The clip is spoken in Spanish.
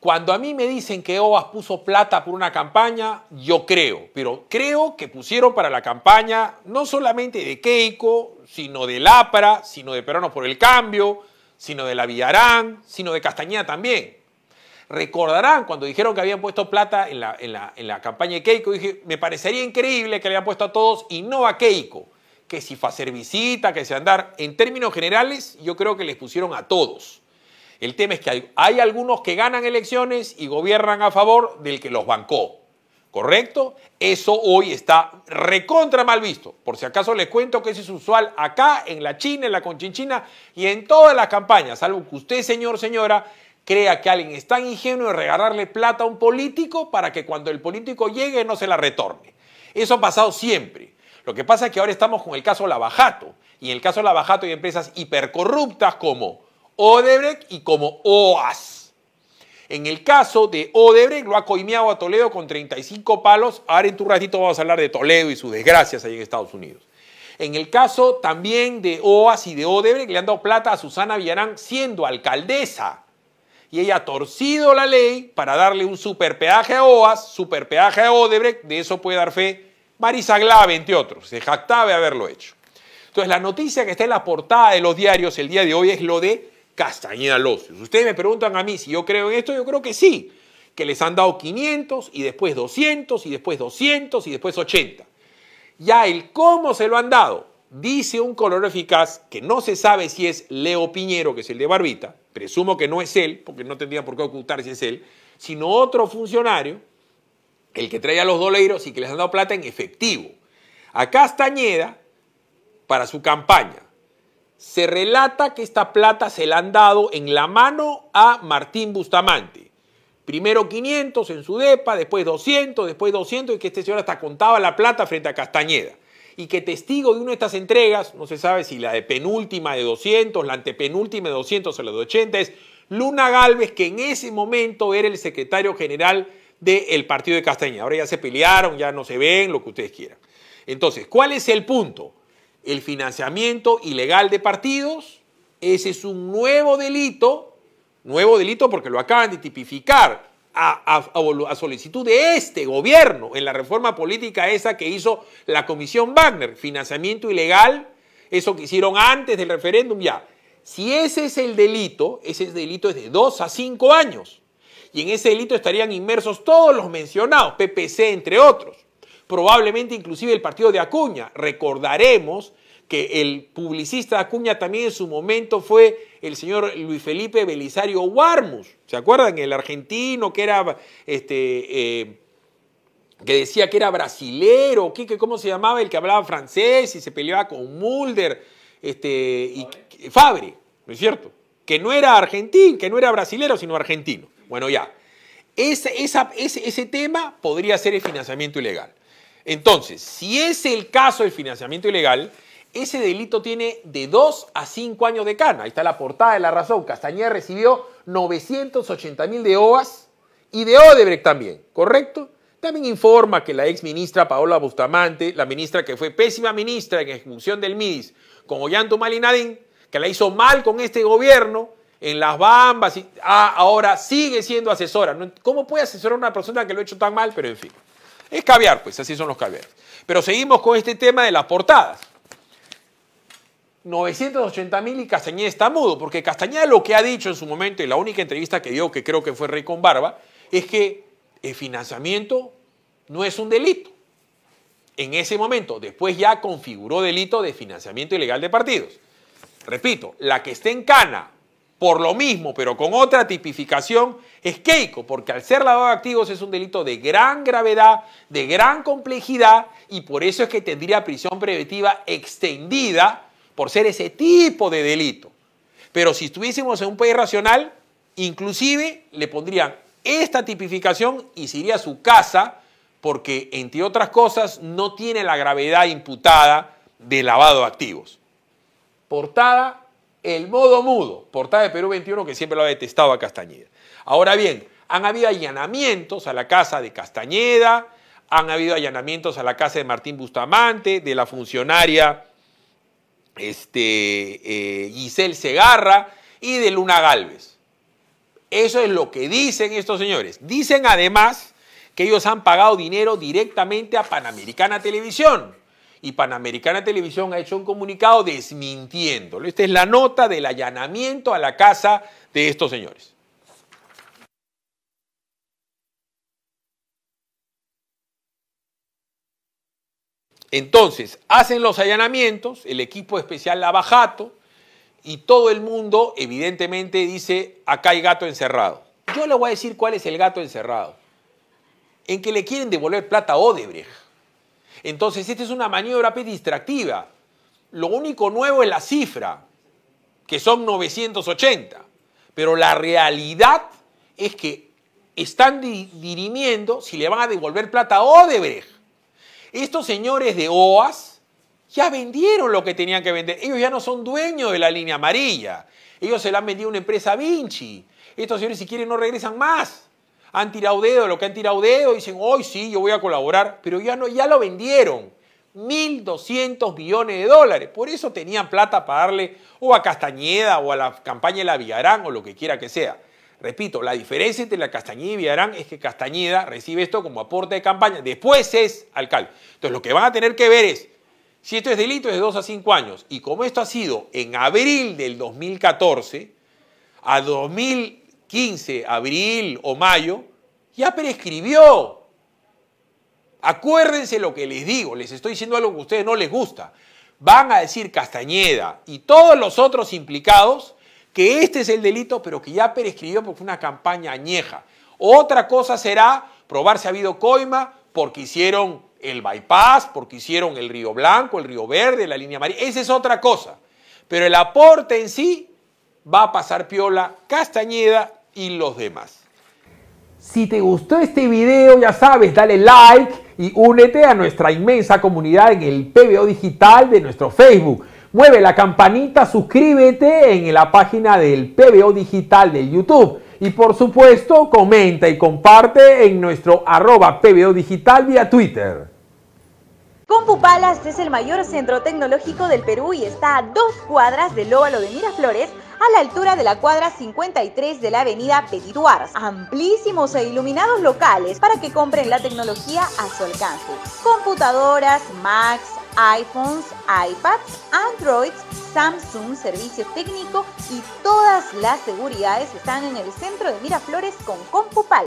Cuando a mí me dicen que Ovas puso plata por una campaña, yo creo, pero creo que pusieron para la campaña no solamente de Keiko, sino de Lapra, sino de Peruanos por el Cambio, sino de la Villarán, sino de Castañeda también. Recordarán cuando dijeron que habían puesto plata en la, campaña de Keiko, dije, me parecería increíble que le hayan puesto a todos y no a Keiko, que si fue a hacer visita, que se andar, en términos generales, yo creo que les pusieron a todos. El tema es que hay, algunos que ganan elecciones y gobiernan a favor del que los bancó. ¿correcto? Eso hoy está recontra mal visto. Por si acaso les cuento que eso es usual acá, en la China, en la Conchinchina y en todas las campañas, salvo que usted, señor, señora, crea que alguien es tan ingenuo de regalarle plata a un político para que cuando el político llegue no se la retorne. Eso ha pasado siempre. Lo que pasa es que ahora estamos con el caso Lavajato. Y en el caso Lavajato hay empresas hipercorruptas como Odebrecht y como OAS. En el caso de Odebrecht, lo ha coimeado a Toledo con 35 palos. Ahora en tu ratito vamos a hablar de Toledo y sus desgracias ahí en Estados Unidos. En el caso también de OAS y de Odebrecht, le han dado plata a Susana Villarán siendo alcaldesa. Y ella ha torcido la ley para darle un superpeaje a OAS, superpeaje a Odebrecht, de eso puede dar fe Marisa Glave, entre otros. Se jactaba de haberlo hecho. Entonces, la noticia que está en la portada de los diarios el día de hoy es lo de Castañeda si Ustedes me preguntan a mí si yo creo en esto, yo creo que sí, que les han dado 500 y después 200 y después 200 y después 80. Ya el cómo se lo han dado, dice un color eficaz que no se sabe si es Leo Piñero, que es el de Barbita, presumo que no es él, porque no tendría por qué ocultar si es él, sino otro funcionario, el que trae a los doleiros y que les han dado plata en efectivo. A Castañeda para su campaña se relata que esta plata se la han dado en la mano a Martín Bustamante. Primero 500 en su depa, después 200, después 200 y que este señor hasta contaba la plata frente a Castañeda. Y que testigo de una de estas entregas, no se sabe si la de penúltima de 200, la antepenúltima de 200 o la de 80, es Luna Galvez, que en ese momento era el secretario general del partido de Castañeda. Ahora ya se pelearon, ya no se ven, lo que ustedes quieran. Entonces, ¿cuál es el punto? el financiamiento ilegal de partidos. Ese es un nuevo delito, nuevo delito porque lo acaban de tipificar a, solicitud de este gobierno en la reforma política esa que hizo la Comisión Wagner, financiamiento ilegal, eso que hicieron antes del referéndum ya. Si ese es el delito, ese delito es de dos a cinco años. Y en ese delito estarían inmersos todos los mencionados, PPC entre otros probablemente inclusive el partido de Acuña. Recordaremos que el publicista de Acuña también en su momento fue el señor Luis Felipe Belisario Warmus. ¿Se acuerdan? El argentino que era este. Eh, que decía que era brasilero, que, ¿cómo se llamaba? El que hablaba francés y se peleaba con Mulder, este, y Fabre, ¿no es cierto? Que no era argentino, que no era brasilero, sino argentino. Bueno, ya. ese tema podría ser el financiamiento ilegal. Entonces, si es el caso del financiamiento ilegal, ese delito tiene de 2 a 5 años de cana. Ahí está la portada de la razón. Castañeda recibió 980 mil de OAS y de Odebrecht también, ¿correcto? También informa que la ex ministra Paola Bustamante, la ministra que fue pésima ministra en ejecución del MIDIS con Ollanto Malinadín, que la hizo mal con este gobierno en las Bambas, y, ah, ahora sigue siendo asesora. ¿Cómo puede asesorar a una persona que lo ha hecho tan mal? Pero en fin. Es caviar, pues así son los caviar. Pero seguimos con este tema de las portadas. 980 mil y Castañeda está mudo, porque Castañeda lo que ha dicho en su momento, y la única entrevista que dio, que creo que fue Rey con Barba, es que el financiamiento no es un delito. En ese momento, después ya configuró delito de financiamiento ilegal de partidos. Repito, la que esté en cana por lo mismo, pero con otra tipificación, es Keiko, porque al ser lavado de activos es un delito de gran gravedad, de gran complejidad, y por eso es que tendría prisión preventiva extendida por ser ese tipo de delito. Pero si estuviésemos en un país racional, inclusive le pondrían esta tipificación y se iría a su casa porque, entre otras cosas, no tiene la gravedad imputada de lavado de activos. Portada el modo mudo, portada de Perú 21, que siempre lo ha detestado a Castañeda. Ahora bien, han habido allanamientos a la casa de Castañeda, han habido allanamientos a la casa de Martín Bustamante, de la funcionaria este, eh, Giselle Segarra y de Luna Galvez. Eso es lo que dicen estos señores. Dicen además que ellos han pagado dinero directamente a Panamericana Televisión y Panamericana Televisión ha hecho un comunicado desmintiéndolo. Esta es la nota del allanamiento a la casa de estos señores. Entonces, hacen los allanamientos, el equipo especial Lavajato, y todo el mundo evidentemente dice, acá hay gato encerrado. Yo le voy a decir cuál es el gato encerrado. En que le quieren devolver plata a Odebrecht. Entonces, esta es una maniobra distractiva. Lo único nuevo es la cifra, que son 980. Pero la realidad es que están dirimiendo si le van a devolver plata a Odebrecht. Estos señores de OAS ya vendieron lo que tenían que vender. Ellos ya no son dueños de la línea amarilla. Ellos se la han vendido a una empresa Vinci. Estos señores, si quieren, no regresan más han tirado lo que han tirado dedo, dicen, hoy sí, yo voy a colaborar, pero ya, no, ya lo vendieron. 1.200 millones de dólares. Por eso tenían plata para darle o a Castañeda o a la campaña de la Villarán o lo que quiera que sea. Repito, la diferencia entre la Castañeda y Villarán es que Castañeda recibe esto como aporte de campaña, después es alcalde. Entonces lo que van a tener que ver es, si esto es delito es de 2 a 5 años, y como esto ha sido en abril del 2014, a 2000, 15, abril o mayo, ya prescribió. Acuérdense lo que les digo, les estoy diciendo algo que a ustedes no les gusta. Van a decir Castañeda y todos los otros implicados que este es el delito, pero que ya prescribió porque fue una campaña añeja. Otra cosa será probar si ha habido coima porque hicieron el bypass, porque hicieron el Río Blanco, el Río Verde, la línea María. Esa es otra cosa. Pero el aporte en sí va a pasar piola Castañeda y los demás. Si te gustó este video, ya sabes, dale like y únete a nuestra inmensa comunidad en el PBO digital de nuestro Facebook. Mueve la campanita, suscríbete en la página del PBO digital de YouTube. Y por supuesto, comenta y comparte en nuestro arroba PBO digital vía Twitter. CompuPalas es el mayor centro tecnológico del Perú y está a dos cuadras del óvalo de Miraflores a la altura de la cuadra 53 de la avenida Petituars, Amplísimos e iluminados locales para que compren la tecnología a su alcance. Computadoras, Macs, iPhones, iPads, Androids, Samsung, servicio técnico y todas las seguridades están en el centro de Miraflores con Compupal.